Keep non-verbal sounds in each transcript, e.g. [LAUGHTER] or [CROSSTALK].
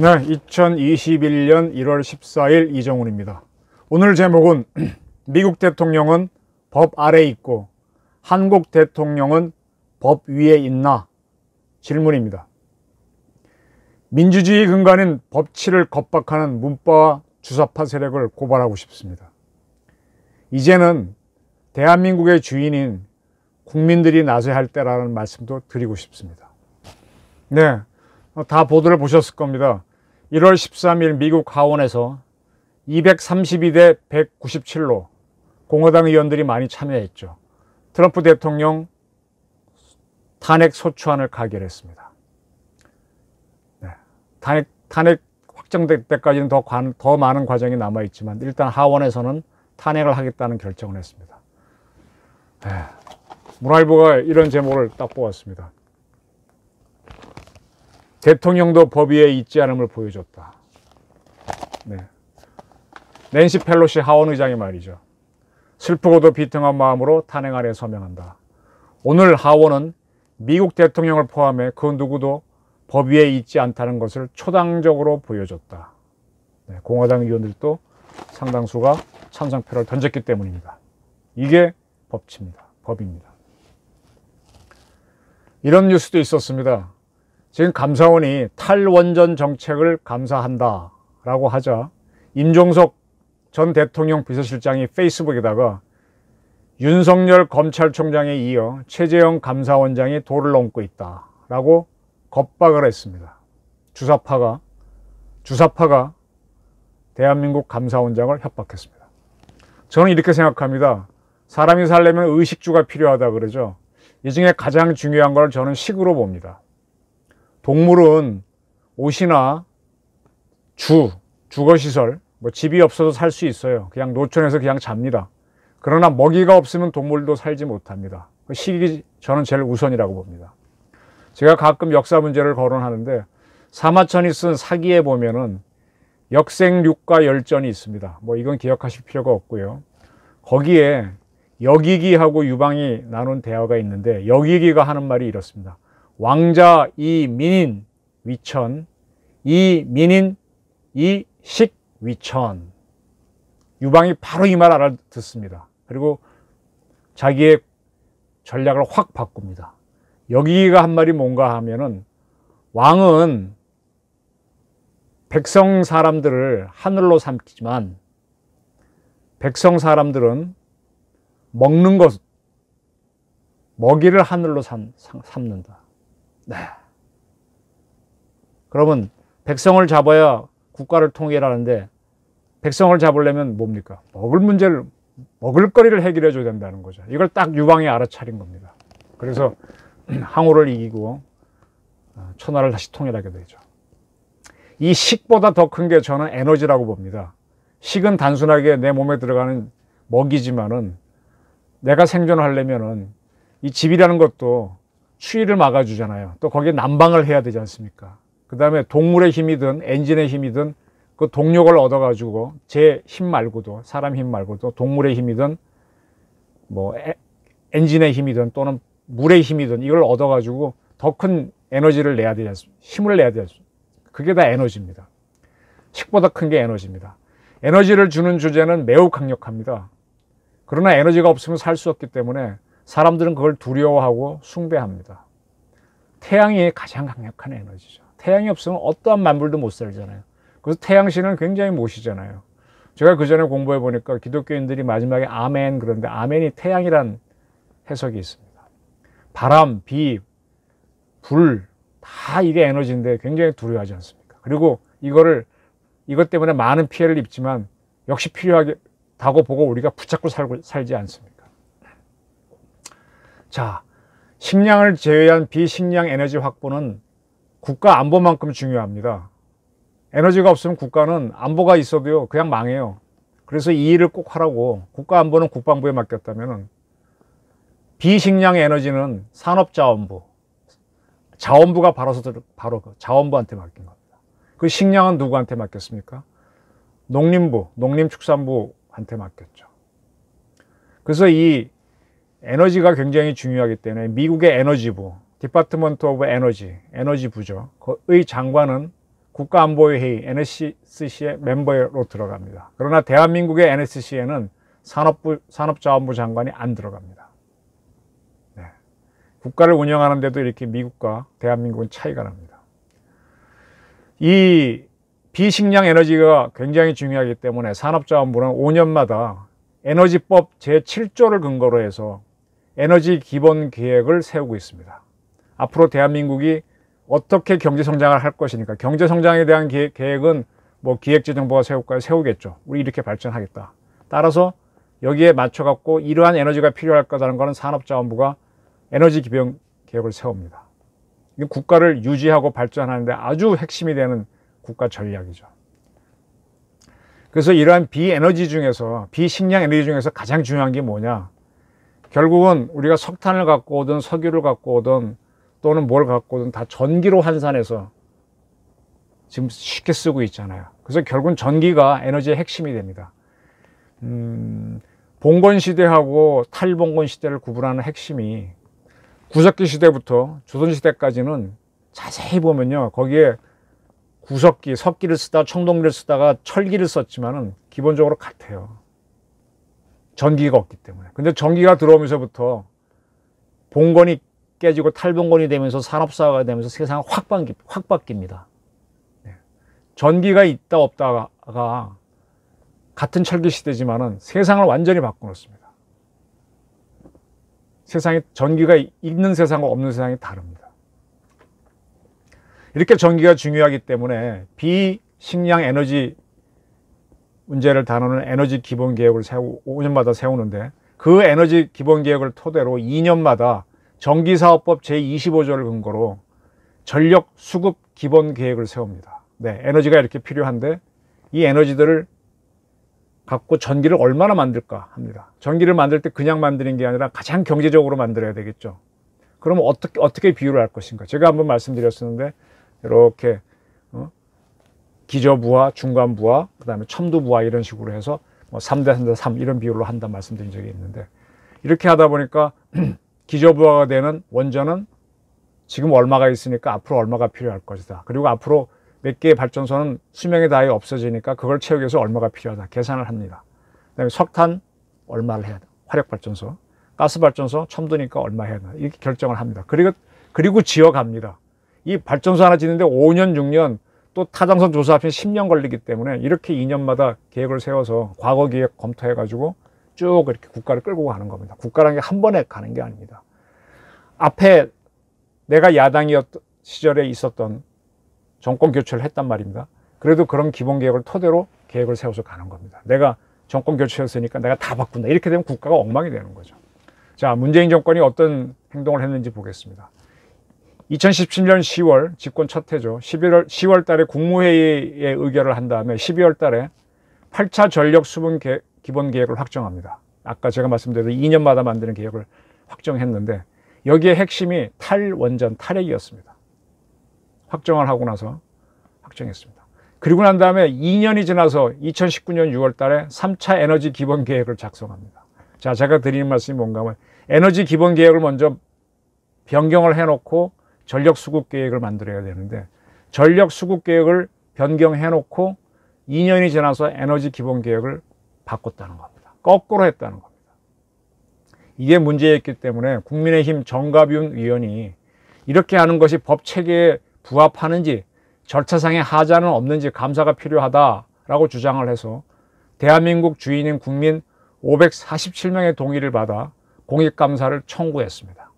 네, 2021년 1월 14일 이정훈입니다. 오늘 제목은 [CLEARS THROAT] 미국 대통령은 법 아래 있고 한국 대통령은 법 위에 있나 질문입니다. 민주주의 근간인 법치를 겁박하는 문파와 주사파 세력을 고발하고 싶습니다. 이제는 대한민국의 주인인 국민들이 나서야 할 때라는 말씀도 드리고 싶습니다. 네, 어, 다 보도를 보셨을 겁니다. 1월 13일 미국 하원에서 232대 197로 공화당 의원들이 많이 참여했죠. 트럼프 대통령 탄핵 소추안을 가결했습니다. 네. 탄핵, 탄핵 확정될 때까지는 더, 관, 더 많은 과정이 남아있지만 일단 하원에서는 탄핵을 하겠다는 결정을 했습니다. 네. 문화일보가 이런 제목을 딱 뽑았습니다. 대통령도 법위에 있지 않음을 보여줬다. 네. 낸시 펠로시 하원 의장이 말이죠. 슬프고도 비통한 마음으로 탄핵 아래 서명한다. 오늘 하원은 미국 대통령을 포함해 그 누구도 법위에 있지 않다는 것을 초당적으로 보여줬다. 네. 공화당 의원들도 상당수가 찬성표를 던졌기 때문입니다. 이게 법치입니다. 법입니다. 이런 뉴스도 있었습니다. 지금 감사원이 탈원전 정책을 감사한다 라고 하자 임종석 전 대통령 비서실장이 페이스북에다가 윤석열 검찰총장에 이어 최재형 감사원장이 도를 넘고 있다 라고 겁박을 했습니다 주사파가 주사파가 대한민국 감사원장을 협박했습니다 저는 이렇게 생각합니다 사람이 살려면 의식주가 필요하다 그러죠 이 중에 가장 중요한 걸 저는 식으로 봅니다 동물은 옷이나 주, 주거시설, 뭐 집이 없어도 살 수 있어요. 그냥 노천에서 그냥 잡니다. 그러나 먹이가 없으면 동물도 살지 못합니다. 그 식이 저는 제일 우선이라고 봅니다. 제가 가끔 역사 문제를 거론하는데 사마천이 쓴 사기에 보면은 역생육과 열전이 있습니다. 뭐 이건 기억하실 필요가 없고요. 거기에 여기기하고 유방이 나눈 대화가 있는데 여기기가 하는 말이 이렇습니다. 왕자 이민인 위천 이민인 이식 위천 유방이 바로 이 말 알아듣습니다 그리고 자기의 전략을 확 바꿉니다 여기가 한 말이 뭔가 하면은 왕은 백성 사람들을 하늘로 삼키지만 백성 사람들은 먹는 것 먹이를 하늘로 삼, 삼는다 네. 그러면 백성을 잡아야 국가를 통일하는데 백성을 잡으려면 뭡니까? 먹을 문제를 먹을거리를 해결해 줘야 된다는 거죠. 이걸 딱 유방이 알아차린 겁니다. 그래서 [CLEARS THROAT] 항우를 이기고 어, 천하를 다시 통일하게 되죠. 이 식보다 더 큰 게 저는 에너지라고 봅니다. 식은 단순하게 내 몸에 들어가는 먹이지만은 내가 생존하려면은 이 집이라는 것도 추위를 막아주잖아요. 또 거기에 난방을 해야 되지 않습니까? 그 다음에 동물의 힘이든 엔진의 힘이든 그 동력을 얻어가지고 제 힘 말고도 사람 힘 말고도 동물의 힘이든 뭐 엔진의 힘이든 또는 물의 힘이든 이걸 얻어가지고 더 큰 에너지를 내야 되지 않습니까? 힘을 내야 되지 않습니까? 그게 다 에너지입니다. 식보다 큰 게 에너지입니다. 에너지를 주는 주제는 매우 강력합니다. 그러나 에너지가 없으면 살 수 없기 때문에 사람들은 그걸 두려워하고 숭배합니다. 태양이 가장 강력한 에너지죠. 태양이 없으면 어떠한 만물도 못 살잖아요. 그래서 태양신을 굉장히 모시잖아요. 제가 그 전에 공부해 보니까 기독교인들이 마지막에 아멘 그런데 아멘이 태양이란 해석이 있습니다. 바람, 비, 불 다 이게 에너지인데 굉장히 두려워하지 않습니까? 그리고 이거를 이것 때문에 많은 피해를 입지만 역시 필요하다고 보고 우리가 붙잡고 살고 살지 않습니까? 자, 식량을 제외한 비식량 에너지 확보는 국가 안보만큼 중요합니다. 에너지가 없으면 국가는 안보가 있어도요, 그냥 망해요. 그래서 이 일을 꼭 하라고 국가 안보는 국방부에 맡겼다면 비식량 에너지는 산업자원부, 자원부가 바로, 바로 그 자원부한테 맡긴 겁니다. 그 식량은 누구한테 맡겼습니까? 농림부, 농림축산부한테 맡겼죠. 그래서 이 에너지가 굉장히 중요하기 때문에 미국의 에너지부, 디파트먼트 오브 에너지, 에너지부죠. 그의 장관은 국가안보회의 NSC의 멤버로 들어갑니다. 그러나 대한민국의 NSC에는 산업부, 산업자원부 장관이 안 들어갑니다. 네. 국가를 운영하는데도 이렇게 미국과 대한민국은 차이가 납니다. 이 비식량 에너지가 굉장히 중요하기 때문에 산업자원부는 5년마다 에너지법 제7조를 근거로 해서 에너지 기본 계획을 세우고 있습니다. 앞으로 대한민국이 어떻게 경제 성장을 할 것이니까 경제 성장에 대한 계획, 계획은 뭐 기획재정부가 세울까요? 세우겠죠. 우리 이렇게 발전하겠다. 따라서 여기에 맞춰 갖고 이러한 에너지가 필요할 거라는 것은 산업자원부가 에너지 기본 계획을 세웁니다. 국가를 유지하고 발전하는데 아주 핵심이 되는 국가 전략이죠. 그래서 이러한 비에너지 중에서 비식량 에너지 중에서 가장 중요한 게 뭐냐? 결국은 우리가 석탄을 갖고 오든 석유를 갖고 오든 또는 뭘 갖고 오든 다 전기로 환산해서 지금 쉽게 쓰고 있잖아요. 그래서 결국은 전기가 에너지의 핵심이 됩니다. 음, 봉건 시대하고 탈봉건 시대를 구분하는 핵심이 구석기 시대부터 조선 시대까지는 자세히 보면요. 거기에 구석기, 석기를 쓰다, 청동기를 쓰다가 철기를 썼지만은 기본적으로 같아요. 전기가 없기 때문에. 근데 전기가 들어오면서부터 봉건이 깨지고 탈봉건이 되면서 산업사회가 되면서 세상 확, 바뀌, 확 바뀝니다. 네. 전기가 있다 없다가 같은 철기 시대지만은 세상을 완전히 바꾸었습니다 세상에 전기가 있는 세상과 없는 세상이 다릅니다. 이렇게 전기가 중요하기 때문에 비식량 에너지 문제를 다루는 에너지 기본 계획을 세우, 5년마다 세우는데 그 에너지 기본 계획을 토대로 2년마다 전기사업법 제25조를 근거로 전력 수급 기본 계획을 세웁니다. 네, 에너지가 이렇게 필요한데 이 에너지들을 갖고 전기를 얼마나 만들까 합니다. 전기를 만들 때 그냥 만드는 게 아니라 가장 경제적으로 만들어야 되겠죠. 그럼 어떻게 어떻게 비유를할 것인가? 제가 한번 말씀드렸었는데 이렇게 기저부하, 중간부하, 그 다음에 첨두부하 이런 식으로 해서 뭐 3대 3대 3 이런 비율로 한다 말씀드린 적이 있는데 이렇게 하다 보니까 [CLEARS THROAT] 기저부하가 되는 원전은 지금 얼마가 있으니까 앞으로 얼마가 필요할 것이다. 그리고 앞으로 몇 개의 발전소는 수명이 다해 없어지니까 그걸 채우기 위해서 얼마가 필요하다. 계산을 합니다. 그다음에 석탄 얼마를 해야 돼. 화력 발전소, 가스 발전소 첨두니까 얼마 해야 돼. 이렇게 결정을 합니다. 그리고 그리고 지어갑니다. 이 발전소 하나 짓는데 5년, 6년 또 타당성 조사 하면 10년 걸리기 때문에 이렇게 2년마다 계획을 세워서 과거 기획 검토해 가지고 쭉 이렇게 국가를 끌고 가는 겁니다. 국가라는 게 한 번에 가는 게 아닙니다. 앞에 내가 야당이었 던 시절에 있었던 정권 교체를 했단 말입니다. 그래도 그런 기본 계획을 토대로 계획을 세워서 가는 겁니다. 내가 정권 교체였으니까 내가 다 바꾼다. 이렇게 되면 국가가 엉망이 되는 거죠. 자, 문재인 정권이 어떤 행동을 했는지 보겠습니다. 2017년 10월 집권 첫 해죠. 11월 10월 달에 국무회의에 의결을 한 다음에 12월 달에 8차 전력 수분 개, 기본 계획을 확정합니다. 아까 제가 말씀드린 2년마다 만드는 계획을 확정했는데 여기에 핵심이 탈원전 탈핵이었습니다. 확정을 하고 나서 확정했습니다. 그리고 난 다음에 2년이 지나서 2019년 6월 달에 3차 에너지 기본 계획을 작성합니다. 자, 제가 드리는 말씀이 뭔가 하면 에너지 기본 계획을 먼저 변경을 해놓고 전력 수급 계획을 만들어야 되는데 전력 수급 계획을 변경해 놓고 2년이 지나서 에너지 기본 계획을 바꿨다는 겁니다. 거꾸로 했다는 겁니다. 이게 문제였기 때문에 국민의힘 정갑윤 의원이 이렇게 하는 것이 법 체계에 부합하는지 절차상의 하자는 없는지 감사가 필요하다라고 주장을 해서 대한민국 주인인 국민 547명의 동의를 받아 공익감사를 청구했습니다.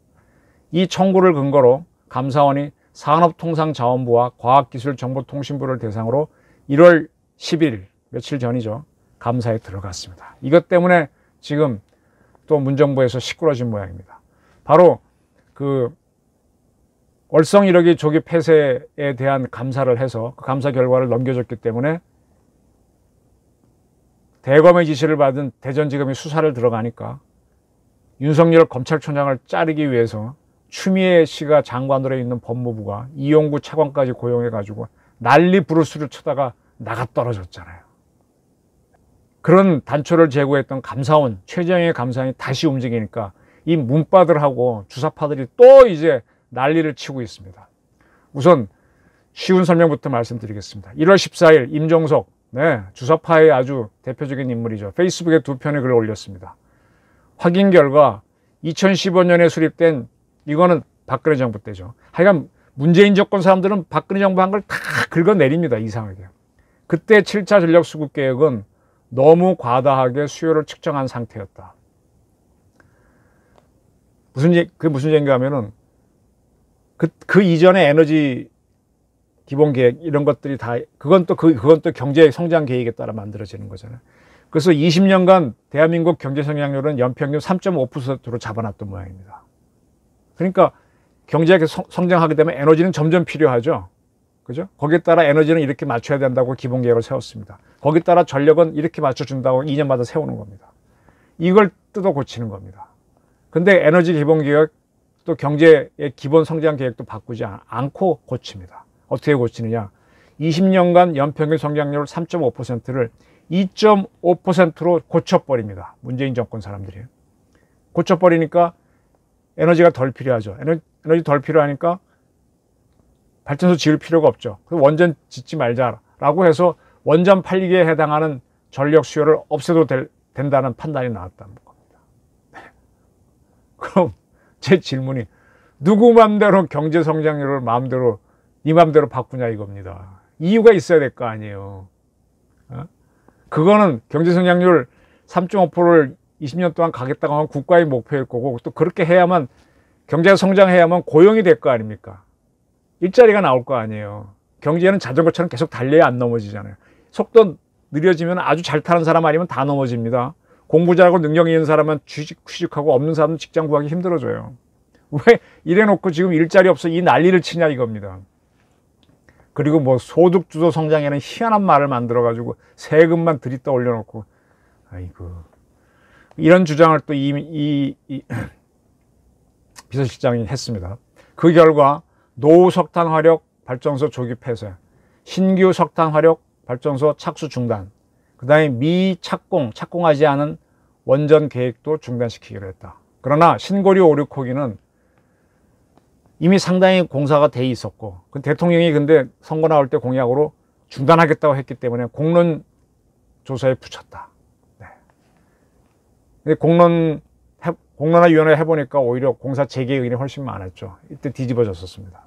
이 청구를 근거로 감사원이 산업통상자원부와 과학기술정보통신부를 대상으로 1월 10일 며칠 전이죠. 감사에 들어갔습니다. 이것 때문에 지금 또 문정부에서 시끄러진 모양입니다. 바로 그 월성 1억이 조기 폐쇄에 대한 감사를 해서 그 감사 결과를 넘겨줬기 때문에 대검의 지시를 받은 대전지검이 수사를 들어가니까 윤석열 검찰총장을 자르기 위해서 추미애 씨가 장관으로 있는 법무부가 이용구 차관까지 고용해가지고 난리 부르스를 쳐다가 나가 떨어졌잖아요. 그런 단초를 제고했던 감사원, 최정의 감사원이 다시 움직이니까 이 문바들하고 주사파들이 또 이제 난리를 치고 있습니다. 우선 쉬운 설명부터 말씀드리겠습니다. 1월 14일 임종석, 네, 주사파의 아주 대표적인 인물이죠. 페이스북에 두 편의 글을 올렸습니다. 확인 결과 2015년에 수립된 이거는 박근혜 정부 때죠. 하여간 문재인 정권 사람들은 박근혜 정부 한 걸 다 긁어내립니다. 이상하게. 그때 7차 전력수급 계획은 너무 과다하게 수요를 측정한 상태였다. 무슨 그 무슨 얘기인가 하면은 그, 그 이전에 에너지 기본 계획 이런 것들이 다 그건 또 그, 그건 또 경제 성장 계획에 따라 만들어지는 거잖아요. 그래서 20년간 대한민국 경제 성장률은 연평균 3.5%로 잡아놨던 모양입니다. 그러니까 경제가 성장하게 되면 에너지는 점점 필요하죠. 그죠? 거기에 따라 에너지는 이렇게 맞춰야 된다고 기본 계획을 세웠습니다. 거기에 따라 전력은 이렇게 맞춰준다고 2년마다 세우는 겁니다. 이걸 뜯어 고치는 겁니다. 근데 에너지 기본 계획 또 경제의 기본 성장 계획도 바꾸지 않고 고칩니다. 어떻게 고치느냐? 20년간 연평균 성장률 3.5%를 2.5%로 고쳐버립니다. 문재인 정권 사람들이. 고쳐버리니까 에너지가 덜 필요하죠. 에너지, 에너지 덜 필요하니까 발전소 지을 필요가 없죠. 그래서 원전 짓지 말자라고 해서 원전 팔기에 해당하는 전력 수요를 없애도 될, 된다는 판단이 나왔다는 겁니다. 네. [LAUGHS] 그럼 제 질문이 누구 마음대로 경제 성장률을 마음대로 네 마음대로 바꾸냐 이겁니다. 이유가 있어야 될 거 아니에요. 어? 그거는 경제 성장률 3.5%를 20년 동안 가겠다고 하면 국가의 목표일 거고 또 그렇게 해야만 경제가 성장해야만 고용이 될 거 아닙니까? 일자리가 나올 거 아니에요. 경제는 자전거처럼 계속 달려야 안 넘어지잖아요. 속도 느려지면 아주 잘 타는 사람 아니면 다 넘어집니다. 공부 잘하고 능력 있는 사람은 취직, 취직하고 없는 사람은 직장 구하기 힘들어져요. 왜 이래놓고 지금 일자리 없어 이 난리를 치냐 이겁니다. 그리고 뭐 소득주도 성장에는 희한한 말을 만들어가지고 세금만 들이떠 올려놓고 아이고 이런 주장을 또 이, 이, 이 [CLEARS THROAT] 비서실장이 했습니다. 그 결과 노후 석탄 화력 발전소 조기 폐쇄, 신규 석탄 화력 발전소 착수 중단, 그 다음에 미착공, 착공하지 않은 원전 계획도 중단시키기로 했다. 그러나 신고리 오6호기는 이미 상당히 공사가 돼 있었고 그 대통령이 근데 선거 나올 때 공약으로 중단하겠다고 했기 때문에 공론 조사에 붙였다. 근데 공론 공론화 위원회 해보니까 오히려 공사 재개 의견이 훨씬 많았죠. 이때 뒤집어졌었습니다.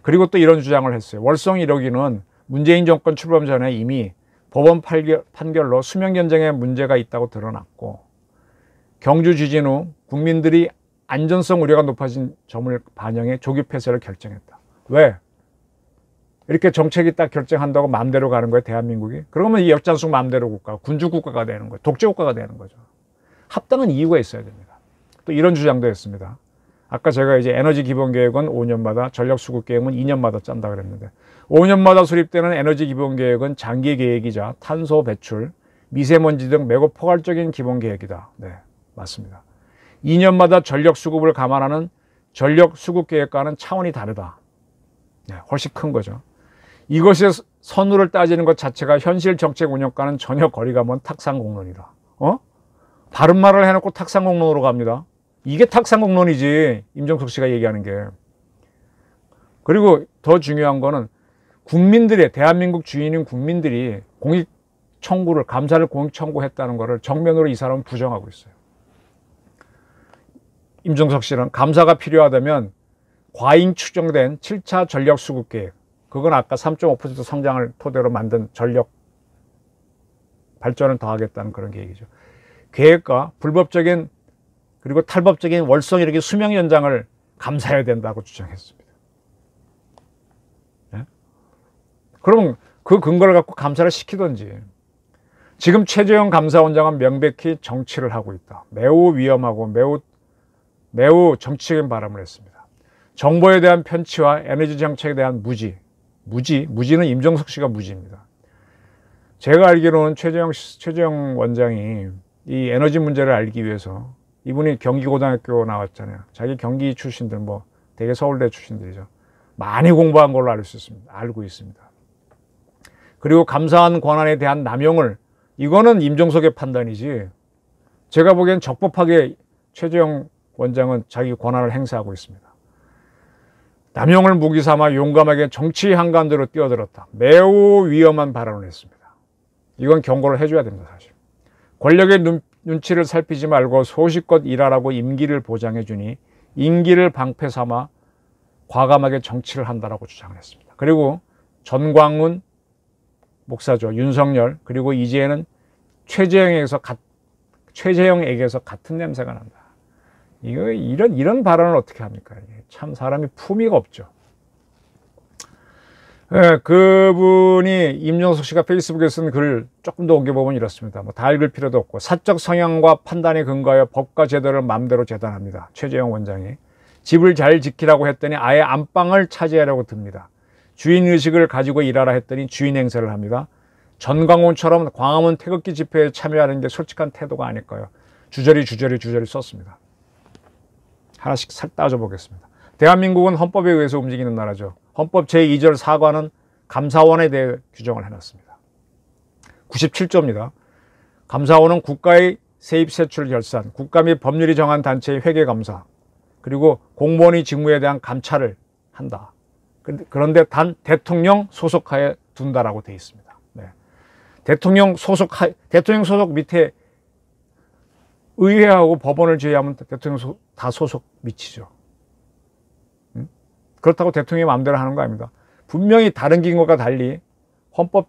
그리고 또 이런 주장을 했어요. 월성 1억기는 문재인 정권 출범 전에 이미 법원 판결, 로 수명 견쟁에 문제가 있다고 드러났고 경주 지진 후 국민들이 안전성 우려가 높아진 점을 반영해 조기 폐쇄를 결정했다. 왜? 이렇게 정책이 딱 결정한다고 마음대로 가는 거예요, 대한민국이? 그러면 이 역전승 마음대로 국가, 군주 국가가 되는 거예요. 독재 국가가 되는 거죠. 합당한 이유가 있어야 됩니다. 또 이런 주장도 했습니다. 아까 제가 이제 에너지 기본 계획은 5년마다 전력 수급 계획은 2년마다 짠다 그랬는데 5년마다 수립되는 에너지 기본 계획은 장기 계획이자 탄소 배출, 미세먼지 등 매우 포괄적인 기본 계획이다. 네, 맞습니다. 2년마다 전력 수급을 감안하는 전력 수급 계획과는 차원이 다르다. 네, 훨씬 큰 거죠. 이것의 선우를 따지는 것 자체가 현실 정책 운영과는 전혀 거리가 먼 탁상공론이다. 어? 바른 말을 해놓고 탁상공론으로 갑니다. 이게 탁상공론이지 임종석 씨가 얘기하는 게. 그리고 더 중요한 거는 국민들의 대한민국 주인인 국민들이 공익 청구를 감사를 공익 청구했다는 것을 정면으로 이 사람은 부정하고 있어요. 임종석 씨는 감사가 필요하다면 과잉 추정된 7차 전력 수급 계획 그건 아까 3.5% 성장을 토대로 만든 전력 발전을 더하겠다는 그런 계획이죠. 계획과 불법적인 그리고 탈법적인 월성 이렇게 수명 연장을 감사해야 된다고 주장했습니다. 네? 예? 그럼 그 근거를 갖고 감사를 시키든지 지금 최재형 감사원장은 명백히 정치를 하고 있다. 매우 위험하고 매우 매우 정치적인 발언을 했습니다. 정보에 대한 편치와 에너지 정책에 대한 무지, 무지, 무지는 임종석 씨가 무지입니다. 제가 알기로는 최재형, 최재형 원장이 이 에너지 문제를 알기 위해서 이분이 경기고등학교 나왔잖아요. 자기 경기 출신들 뭐 대개 서울대 출신들이죠. 많이 공부한 걸로 알 수 있습니다. 알고 있습니다. 그리고 감사한 권한에 대한 남용을 이거는 임종석의 판단이지 제가 보기엔 적법하게 최재형 원장은 자기 권한을 행사하고 있습니다. 남용을 무기 삼아 용감하게 정치 한간대로 뛰어들었다. 매우 위험한 발언을 했습니다. 이건 경고를 해줘야 됩니다, 사실. 권력의 눈, 눈치를 살피지 말고 소식껏 일하라고 임기를 보장해 주니 임기를 방패 삼아 과감하게 정치를 한다라고 주장을 했습니다. 그리고 전광훈 목사죠. 윤석열 그리고 이제는 최재형에게서 가, 최재형에게서 같은 냄새가 난다. 이거 이런 이런 발언을 어떻게 합니까? 참 사람이 품위가 없죠. 예, 그분이 임종석 씨가 페이스북에 쓴 글을 조금 더 옮겨보면 이렇습니다. 뭐 다 읽을 필요도 없고 사적 성향과 판단에 근거하여 법과 제도를 마음대로 재단합니다. 최재형 원장이 집을 잘 지키라고 했더니 아예 안방을 차지하려고 듭니다. 주인 의식을 가지고 일하라 했더니 주인 행세를 합니다. 전광훈처럼 광화문 태극기 집회에 참여하는 게 솔직한 태도가 아닐까요? 주저리 주저리 주저리 썼습니다. 하나씩 살 따져보겠습니다. 대한민국은 헌법에 의해서 움직이는 나라죠. 헌법 제2절 4관은 감사원에 대해 규정을 해놨습니다. 97조입니다. 감사원은 국가의 세입, 세출, 결산, 국가 및 법률이 정한 단체의 회계감사, 그리고 공무원의 직무에 대한 감찰을 한다. 그런데 단 대통령 소속하에 둔다라고 되어 있습니다. 네. 대통령 소속 대통령 소속 밑에 의회하고 법원을 제외하면 대통령 소, 다 소속 밑이죠 그렇다고 대통령이 마음대로 하는 거 아닙니다. 분명히 다른 기관과 달리 헌법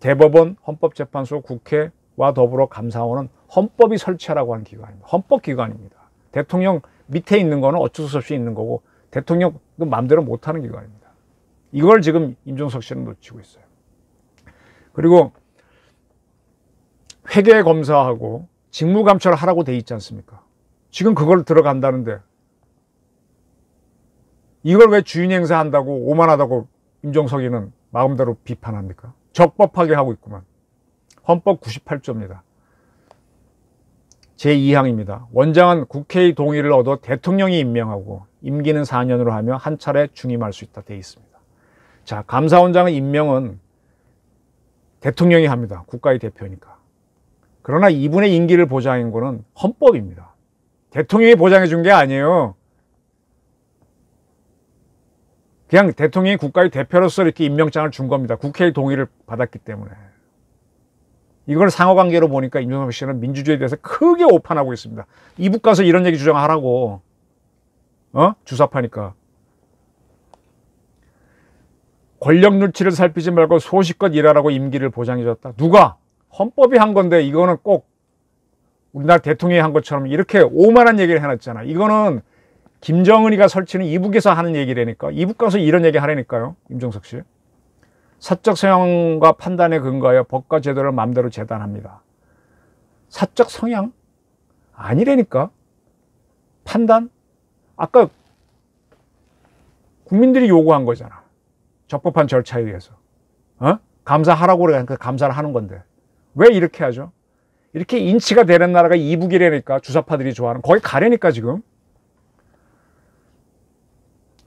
대법원, 헌법재판소, 국회와 더불어 감사원은 헌법이 설치하라고 하는 기관입니다. 헌법기관입니다. 대통령 밑에 있는 거는 어쩔 수 없이 있는 거고 대통령도 마음대로 못하는 기관입니다. 이걸 지금 임종석 씨는 놓치고 있어요. 그리고 회계 검사하고 직무감찰을 하라고 돼 있지 않습니까? 지금 그걸 들어간다는데 이걸 왜 주인 행사한다고 오만하다고 임종석이는 마음대로 비판합니까? 적법하게 하고 있구만. 헌법 98조입니다. 제2항입니다. 원장은 국회의 동의를 얻어 대통령이 임명하고 임기는 4년으로 하며 한 차례 중임할 수 있다 되어 있습니다. 자, 감사원장의 임명은 대통령이 합니다. 국가의 대표니까. 그러나 이분의 임기를 보장한 것은 헌법입니다. 대통령이 보장해 준 게 아니에요. 그냥 대통령이 국가의 대표로서 이렇게 임명장을 준 겁니다. 국회의 동의를 받았기 때문에. 이걸 상호관계로 보니까 임종석 씨는 민주주의에 대해서 크게 오판하고 있습니다. 이북 가서 이런 얘기 주장하라고. 어? 주사파니까. 권력 눈치를 살피지 말고 소식껏 일하라고 임기를 보장해줬다. 누가? 헌법이 한 건데 이거는 꼭 우리나라 대통령이 한 것처럼 이렇게 오만한 얘기를 해놨잖아. 이거는 김정은이가 설치는 이북에서 하는 얘기라니까. 이북 가서 이런 얘기 하라니까요. 임종석 씨. 사적 성향과 판단에 근거하여 법과 제도를 마음대로 재단합니다. 사적 성향? 아니라니까. 판단? 아까 국민들이 요구한 거잖아. 적법한 절차에 의해서. 어? 감사하라고 그러니까 감사를 하는 건데. 왜 이렇게 하죠? 이렇게 인치가 되는 나라가 이북이라니까 주사파들이 좋아하는. 거의 가려니까 지금.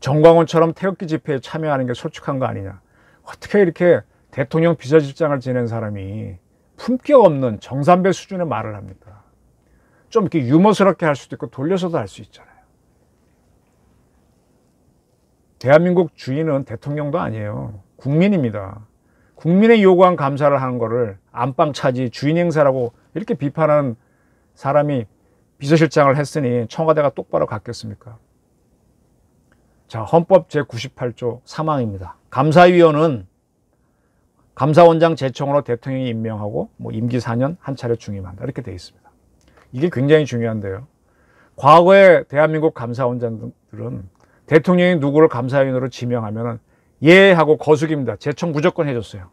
정광훈처럼 태극기 집회에 참여하는 게 솔직한 거 아니냐. 어떻게 이렇게 대통령 비서실장을 지낸 사람이 품격 없는 정산배 수준의 말을 합니까? 좀 이렇게 유머스럽게 할 수도 있고 돌려서도 할 수 있잖아요. 대한민국 주인은 대통령도 아니에요. 국민입니다. 국민의 요구한 감사를 하는 거를 안방 차지 주인 행사라고 이렇게 비판하는 사람이 비서실장을 했으니 청와대가 똑바로 갔겠습니까? 자, 헌법 제98조 3항입니다 감사위원은 감사원장 제청으로 대통령이 임명하고 뭐 임기 4년 한 차례 중임한다. 이렇게 되어 있습니다. 이게 굉장히 중요한데요. 과거에 대한민국 감사원장들은 대통령이 누구를 감사위원으로 지명하면 예 하고 거숙입니다 제청 무조건 해줬어요.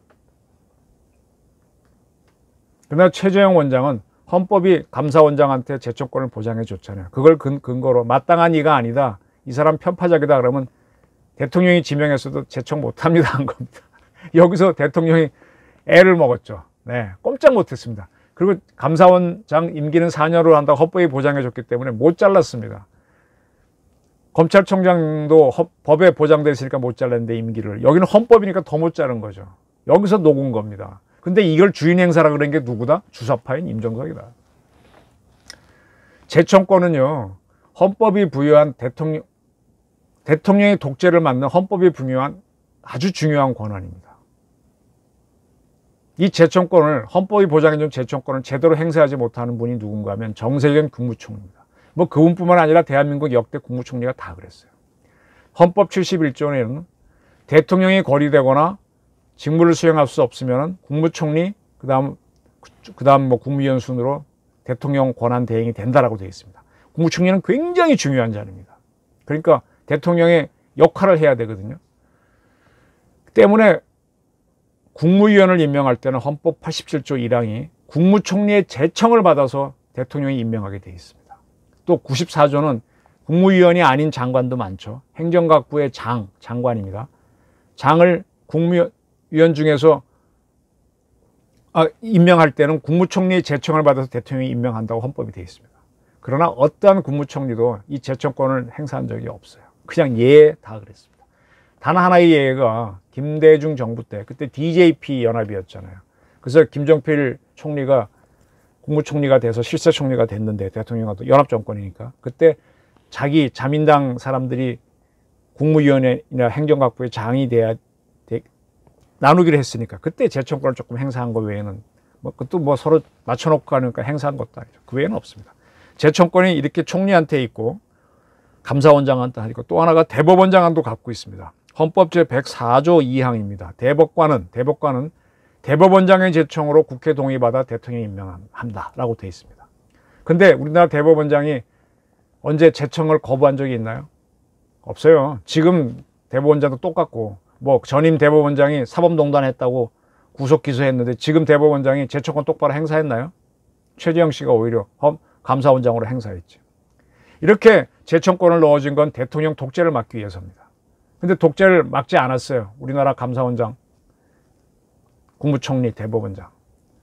그러나 최재형 원장은 헌법이 감사원장한테 제청권을 보장해 줬잖아요. 그걸 근거로 마땅한 이가 아니다. 이 사람 편파적이다 그러면 대통령이 지명했어도 재촉 못합니다 한 겁니다. [LAUGHS] 여기서 대통령이 애를 먹었죠. 네, 꼼짝 못했습니다. 그리고 감사원장 임기는 4년으로 한다고 헌법이 보장해줬기 때문에 못 잘랐습니다. 검찰총장도 허, 법에 보장돼 있으니까 못 잘랐는데 임기를 여기는 헌법이니까 더 못 자른 거죠. 여기서 녹은 겁니다. 근데 이걸 주인 행사라 그런 게 누구다? 주사파인 임종석이다. 재청권은요 헌법이 부여한 대통령 대통령의 독재를 막는 헌법이 분명한 아주 중요한 권한입니다. 이재청권을 헌법이 보장해준 재청권을 제대로 행사하지 못하는 분이 누군가 하면 정세균 국무총리입니다. 뭐 그분뿐만 아니라 대한민국 역대 국무총리가 다 그랬어요. 헌법 71조에는 대통령이 거리되거나 직무를 수행할 수 없으면 국무총리 그다음 그다음 뭐 국무위원 순으로 대통령 권한 대행이 된다라고 되어 있습니다. 국무총리는 굉장히 중요한 자리입니다. 그러니까 대통령의 역할을 해야 되거든요. 때문에 국무위원을 임명할 때는 헌법 87조 1항이 국무총리의 재청을 받아서 대통령이 임명하게 되어 있습니다. 또 94조는 국무위원이 아닌 장관도 많죠. 행정각부의 장, 장관입니다. 장을 국무위원 중에서 아, 임명할 때는 국무총리의 재청을 받아서 대통령이 임명한다고 헌법이 되어 있습니다. 그러나 어떠한 국무총리도 이 재청권을 행사한 적이 없어요. 그냥 예 다 그랬습니다. 단 하나의 예가 김대중 정부 때 그때 DJP 연합이었잖아요. 그래서 김정필 총리가 국무총리가 돼서 실세총리가 됐는데 대통령과도 연합정권이니까 그때 자기 자민당 사람들이 국무위원회나 행정각부의 장이 돼야 돼, 나누기로 했으니까 그때 재청권을 조금 행사한 것 외에는 뭐 그것도 뭐 서로 맞춰놓고 하니까 그러니까 행사한 것도 아니죠. 그 외에는 없습니다. 재청권이 이렇게 총리한테 있고 감사원장한테 하니까 또 하나가 대법원장한도 갖고 있습니다. 헌법 제104조 2항입니다. 대법관은 대법관은 대법원장의 제청으로 국회 동의받아 대통령이 임명한다라고 되어 있습니다. 근데 우리나라 대법원장이 언제 제청을 거부한 적이 있나요? 없어요. 지금 대법원장도 똑같고 뭐 전임 대법원장이 사법농단 했다고 구속 기소했는데 지금 대법원장이 제청권 똑바로 행사했나요? 최재형 씨가 오히려 어, 감사원장으로 행사했죠. 이렇게 재청권을 넣어준 건 대통령 독재를 막기 위해서입니다. 근데 독재를 막지 않았어요. 우리나라 감사원장, 국무총리, 대법원장.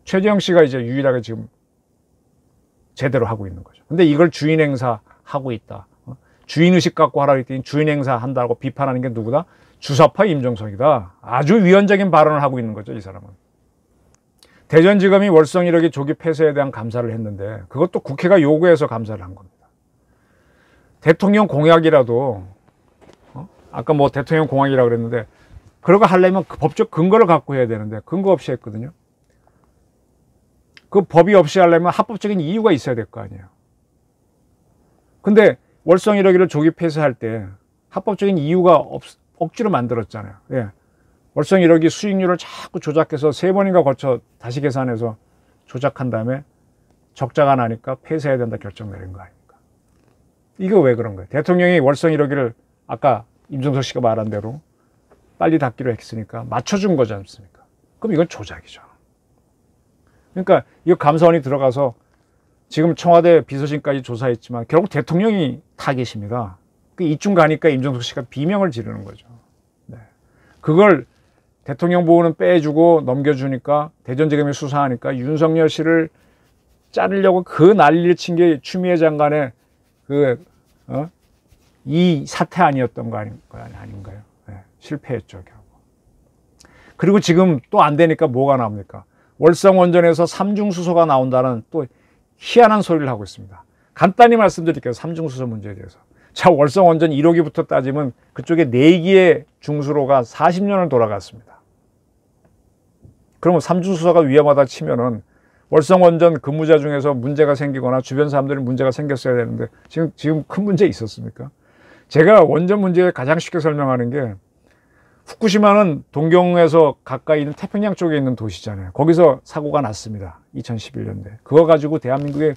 최재형 씨가 이제 유일하게 지금 제대로 하고 있는 거죠. 근데 이걸 주인 행사 하고 있다. 어? 주인 의식 갖고 하라 했더니 주인 행사 한다고 비판하는 게 누구다? 주사파 임종석이다. 아주 위헌적인 발언을 하고 있는 거죠, 이 사람은. 대전지검이 월성 1억의 조기 폐쇄에 대한 감사를 했는데 그것도 국회가 요구해서 감사를 한 겁니다. 대통령 공약이라도 어? 아까 뭐 대통령 공약이라고 그랬는데 그러고 하려면 그 법적 근거를 갖고 해야 되는데 근거 없이 했거든요. 그 법이 없이 하려면 합법적인 이유가 있어야 될 거 아니에요. 근데 월성 1억기를 조기 폐쇄할 때 합법적인 이유가 없, 억지로 만들었잖아요. 예. 월성 1억기 수익률을 자꾸 조작해서 세 번인가 거쳐 다시 계산해서 조작한 다음에 적자가 나니까 폐쇄해야 된다 결정 내린 거 아니에요. 이거 왜 그런 거야 대통령이 월성 1호기를 아까 임종석 씨가 말한 대로 빨리 닫기로 했으니까 맞춰준 거지 않습니까? 그럼 이건 조작이죠. 그러니까 이거 감사원이 들어가서 지금 청와대 비서진까지 조사했지만 결국 대통령이 타겟입니다. 그 이쯤 가니까 임종석 씨가 비명을 지르는 거죠. 네. 그걸 대통령 보호는 빼주고 넘겨주니까 대전지검이 수사하니까 윤석열 씨를 자르려고 그 난리를 친 게 추미애 장관의 그 어? 이 사태 아니었던 거 아닌가요? 네, 실패했죠, 결국. 그리고 지금 또 안 되니까 뭐가 나옵니까? 월성원전에서 삼중수소가 나온다는 또 희한한 소리를 하고 있습니다. 간단히 말씀드릴게요. 삼중수소 문제에 대해서. 자, 월성원전 1호기부터 따지면 그쪽에 4기의 중수로가 40년을 돌아갔습니다. 그러면 삼중수소가 위험하다 치면은 월성원전 근무자 중에서 문제가 생기거나 주변 사람들이 문제가 생겼어야 되는데 지금 지금 큰 문제 있었습니까? 제가 원전 문제를 가장 쉽게 설명하는 게 후쿠시마는 동경에서 가까이 있는 태평양 쪽에 있는 도시잖아요. 거기서 사고가 났습니다. 2011년대. 그거 가지고 대한민국에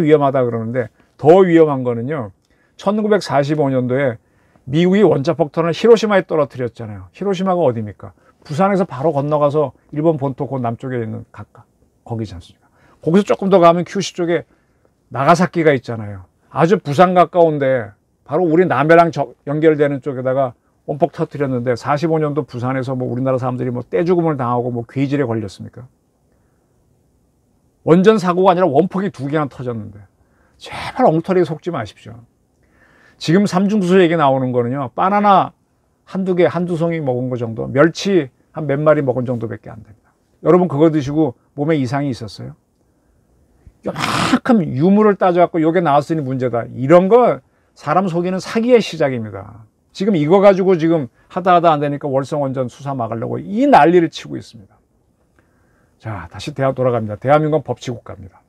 위험하다 그러는데 더 위험한 거는요. 1945년도에 미국이 원자폭탄을 히로시마에 떨어뜨렸잖아요. 히로시마가 어디입니까? 부산에서 바로 건너가서 일본 본토 곧 그 남쪽에 있는 가까 거기지 않습니까? 거기서 조금 더 가면 큐시 쪽에 나가사키가 있잖아요. 아주 부산 가까운데 바로 우리 남해랑 연결되는 쪽에다가 원폭 터트렸는데 45년도 부산에서 뭐 우리나라 사람들이 뭐 떼죽음을 당하고 뭐 괴질에 걸렸습니까? 원전 사고가 아니라 원폭이 두 개나 터졌는데 제발 엉터리에 속지 마십시오. 지금 삼중수 얘기 나오는 거는요. 바나나 한두 개, 한두 송이 먹은 거 정도, 멸치 한 몇 마리 먹은 정도밖에 안 됩니다. 여러분 그거 드시고 몸에 이상이 있었어요? 요만큼 유물을 따져갖고 요게 나왔으니 문제다. 이런 거 사람 속이는 사기의 시작입니다. 지금 이거 가지고 지금 하다 하다 안 되니까 월성원전 수사 막으려고 이 난리를 치고 있습니다. 자, 다시 대학 돌아갑니다. 대한민국은 법치국가입니다.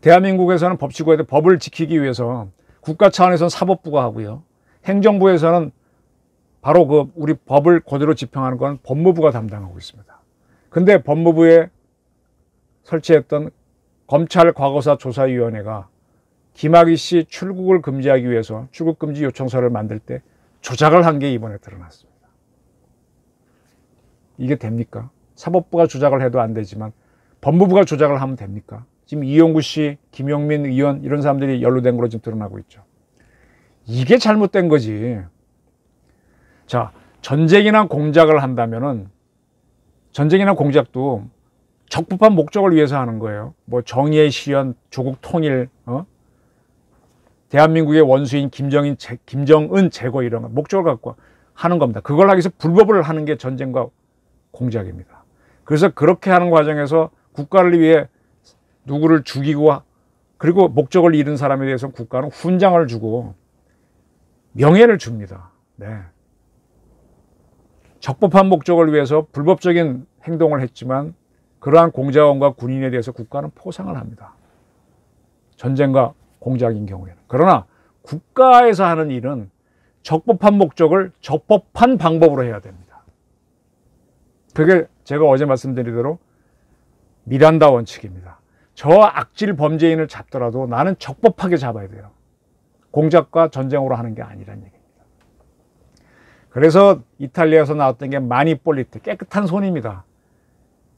대한민국에서는 법치국에서 법을 지키기 위해서 국가 차원에서는 사법부가 하고요. 행정부에서는 바로 그 우리 법을 그대로 집행하는 건 법무부가 담당하고 있습니다. 근데 법무부에 설치했던 검찰 과거사 조사위원회가 김학의 씨 출국을 금지하기 위해서 출국금지 요청서를 만들 때 조작을 한 게 이번에 드러났습니다. 이게 됩니까? 사법부가 조작을 해도 안 되지만 법무부가 조작을 하면 됩니까? 지금 이용구 씨, 김용민 의원 이런 사람들이 연루된 걸로 지금 드러나고 있죠. 이게 잘못된 거지. 자, 전쟁이나 공작을 한다면은 전쟁이나 공작도 적법한 목적을 위해서 하는 거예요. 뭐 정의의 실현, 조국 통일, 어? 대한민국의 원수인 김정인, 제, 김정은 제거 이런 거 목적을 갖고 하는 겁니다. 그걸 하기 위해서 불법을 하는 게 전쟁과 공작입니다. 그래서 그렇게 하는 과정에서 국가를 위해 누구를 죽이고 그리고 목적을 잃은 사람에 대해서 국가는 훈장을 주고 명예를 줍니다. 네. 적법한 목적을 위해서 불법적인 행동을 했지만 그러한 공자원과 군인에 대해서 국가는 포상을 합니다. 전쟁과 공작인 경우에는. 그러나 국가에서 하는 일은 적법한 목적을 적법한 방법으로 해야 됩니다. 그게 제가 어제 말씀드리도록 미란다 원칙입니다. 저 악질 범죄인을 잡더라도 나는 적법하게 잡아야 돼요. 공작과 전쟁으로 하는 게 아니란 얘기. 그래서 이탈리아에서 나왔던 게 마니폴리트, 깨끗한 손입니다.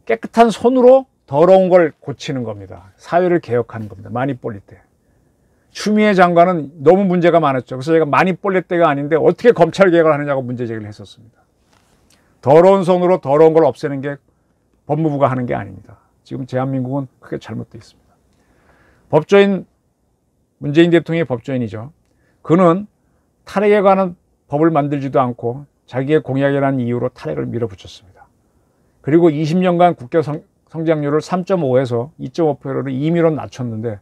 깨끗한 손으로 더러운 걸 고치는 겁니다. 사회를 개혁하는 겁니다. 마니폴리테. 추미애 장관은 너무 문제가 많았죠. 그래서 제가 마니폴리테가 아닌데 어떻게 검찰 개혁을 하느냐고 문제 제기를 했었습니다. 더러운 손으로 더러운 걸 없애는 게 법무부가 하는 게 아닙니다. 지금 대한민국은 크게 잘못되어 있습니다. 법조인 문재인 대통령의 법조인이죠. 그는 탈핵에 관한 법을 만들지도 않고 자기의 공약이라는 이유로 탄핵을 밀어붙였습니다. 그리고 20년간 국교 성, 장률을 3.5에서 2.5%로 2미로 낮췄는데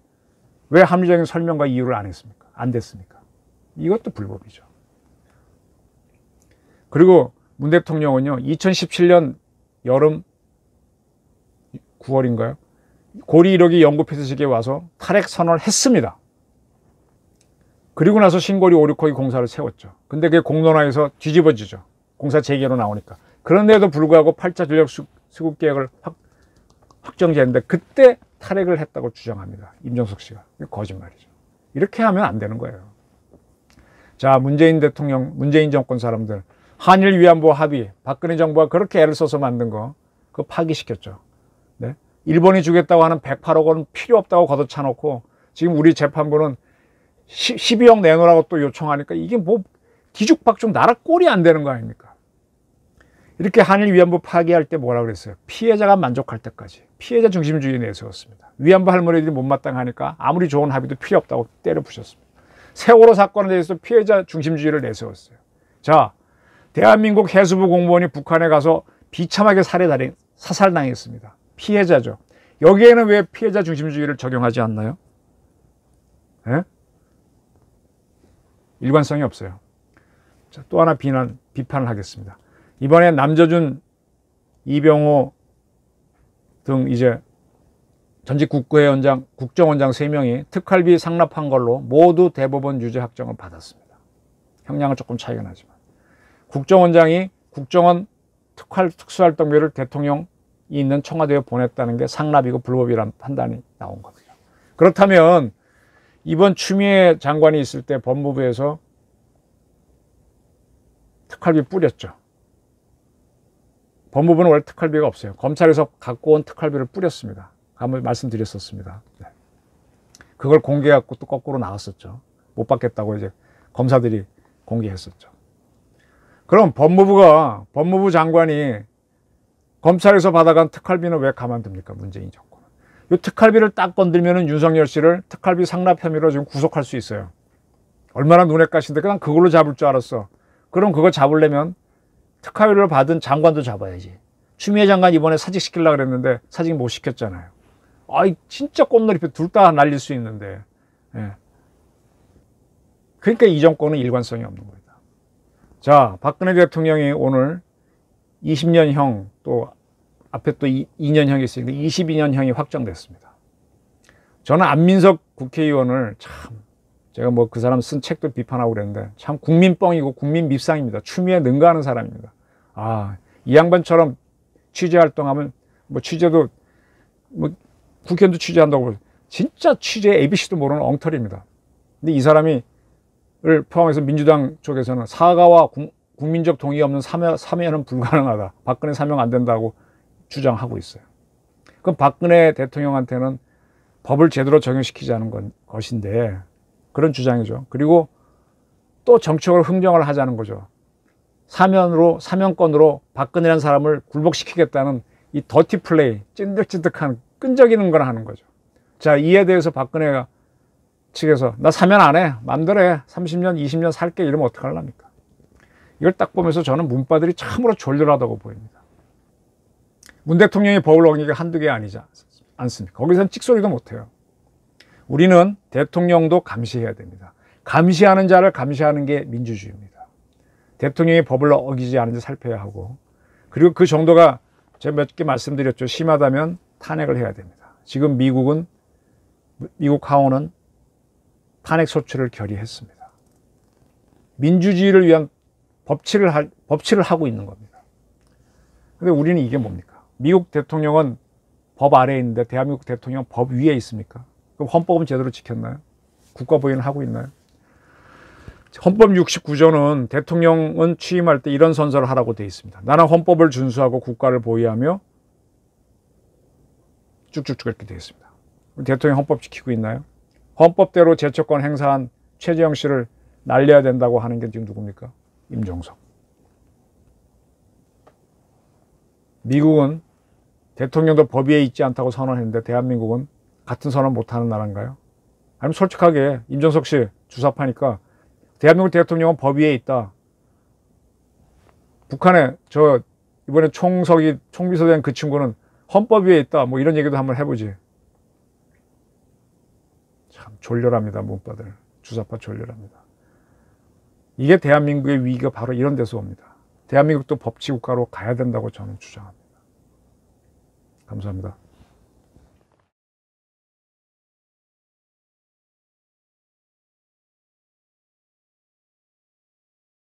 왜 합리적인 설명과 이유를 안 했습니까? 안 됐습니까? 이것도 불법이죠. 그리고 문 대통령은요, 2017년 여름 9월인가요? 고리 1억이 영국 폐쇄식에 와서 탈핵 선언을 했습니다. 그리고 나서 신고리 오류코이 공사를 세웠죠. 근데 그게 공론화에서 뒤집어지죠. 공사 재개로 나오니까. 그런데도 불구하고 8자 전력 수급 계획을 확, 확정지했는데 그때 탈핵을 했다고 주장합니다. 임종석 씨가. 거짓말이죠. 이렇게 하면 안 되는 거예요. 자, 문재인 대통령, 문재인 정권 사람들, 한일 위안부 합의, 박근혜 정부가 그렇게 애를 써서 만든 거, 그거 파기시켰죠. 네? 일본이 주겠다고 하는 108억 원은 필요 없다고 걷어차놓고 지금 우리 재판부는 12억 내놓으라고 또 요청하니까 이게 뭐 뒤죽박죽 나라 꼴이 안 되는 거 아닙니까? 이렇게 한일 위안부 파괴할 때 뭐라 고 그랬어요? 피해자가 만족할 때까지 피해자 중심주의 내세웠습니다. 위안부 할머니들이 못마땅하니까 아무리 좋은 합의도 필요 없다고 때려 부셨습니다. 세월호 사건에 대해서 피해자 중심주의를 내세웠어요. 자, 대한민국 해수부 공무원이 북한에 가서 비참하게 살해당, 사살당했습니다. 피해자죠. 여기에는 왜 피해자 중심주의를 적용하지 않나요? 에? 예? 일관성이 없어요. 자, 또 하나 비난, 비판을 하겠습니다. 이번에 남저준, 이병호 등 이제 전직 국회의원장, 국정원장 3명이 특활비 상납한 걸로 모두 대법원 유죄 확정을 받았습니다. 형량은 조금 차이가 나지만. 국정원장이 국정원 특활, 특수활동비를 대통령이 있는 청와대에 보냈다는 게 상납이고 불법이라는 판단이 나온 거든요. 그렇다면 이번 추미애 장관이 있을 때 법무부에서 특활비 뿌렸죠. 법무부는 원래 특활비가 없어요. 검찰에서 갖고 온 특활비를 뿌렸습니다. 한번 말씀드렸었습니다. 네. 그걸 공개하고또 거꾸로 나왔었죠. 못 받겠다고 이제 검사들이 공개했었죠. 그럼 법무부가, 법무부 장관이 검찰에서 받아간 특활비는 왜 가만둡니까? 문재인 정부. 이 특활비를 딱건들면 윤석열 씨를 특활비 상납 혐의로 지금 구속할 수 있어요. 얼마나 눈에 가신데 그냥 그걸로 잡을 줄 알았어. 그럼 그거 잡으려면 특활비를 받은 장관도 잡아야지. 추미애 장관 이번에 사직 시킬라 그랬는데 사직 못 시켰잖아요. 아이 진짜 꽃놀이표 둘 다 날릴 수 있는데. 예. 그러니까 이 정권은 일관성이 없는 겁니다. 자, 박근혜 대통령이 오늘 20년형 또 앞에 또 2년형이 있으니까 22년형이 확정됐습니다. 저는 안민석 국회의원을 참 제가 뭐 그 사람 쓴 책도 비판하고 그랬는데 참 국민뻥이고 국민 밉상입니다. 추미애 능가하는 사람입니다. 아, 이 양반처럼 취재 활동하면 뭐 취재도 뭐 국회의원도 취재한다고 진짜 취재 ABC도 모르는 엉터리입니다. 근데 이 사람이 를 포함해서 민주당 쪽에서는 사과와 국, 민적 동의 없는 사면, 사면은 불가능하다. 박근혜 사면 안 된다고 주장하고 있어요. 그럼 박근혜 대통령한테는 법을 제대로 적용시키자는 건, 것인데 그런 주장이죠. 그리고 또정치적 흥정을 하자는 거죠. 사면으로 사면권으로 박근혜라는 사람을 굴복시키겠다는 이 더티 플레이, 찐득찐득한 끈적이는 걸 하는 거죠. 자, 이에 대해서 박근혜가 측에서 나 사면 안 해. 맘대로 해. 30년, 20년 살게 이러면 어떡하려니까. 이걸 딱 보면서 저는 문바들이 참으로 졸렬하다고 보입니다. 문 대통령이 법을 어긴 게 한 두 개 아니지 않습니까? 거기서는 찍소리도 못해요. 우리는 대통령도 감시해야 됩니다. 감시하는 자를 감시하는 게 민주주의입니다. 대통령이 법을 어기지 않은지 살펴야 하고 그리고 그 정도가 제가 몇 개 말씀드렸죠. 심하다면 탄핵을 해야 됩니다. 지금 미국은 미국 하원은 탄핵 소추를 결의했습니다. 민주주의를 위한 법치를 하, 법치를 하고 있는 겁니다. 근데 우리는 이게 뭡니까? 미국 대통령은 법 아래에 있는데 대한민국 대통령 법 위에 있습니까? 그럼 헌법은 제대로 지켰나요? 국가 부인을 하고 있나요? 헌법 69조는 대통령은 취임할 때 이런 선서를 하라고 되어 있습니다. 나는 헌법을 준수하고 국가를 보위하며 쭉쭉쭉 이렇게 되어 있습니다. 대통령 헌법 지키고 있나요? 헌법대로 제척권 행사한 최재형 씨를 날려야 된다고 하는 게 지금 누굽니까? 임종석. 미국은 대통령도 법 위에 있지 않다고 선언했는데 대한민국은 같은 선언 못하는 나라인가요? 아니면 솔직하게 임정석 씨 주사파니까 대한민국 대통령은 법 위에 있다. 북한에 저 이번에 총석이 총비서 된 그 친구는 헌법 위에 있다. 뭐 이런 얘기도 한번 해보지. 참 졸렬합니다. 문바들 주사파 졸렬합니다. 이게 대한민국의 위기가 바로 이런 데서 옵니다. 대한민국도 법치국가로 가야 된다고 저는 주장합니다. 감사합니다.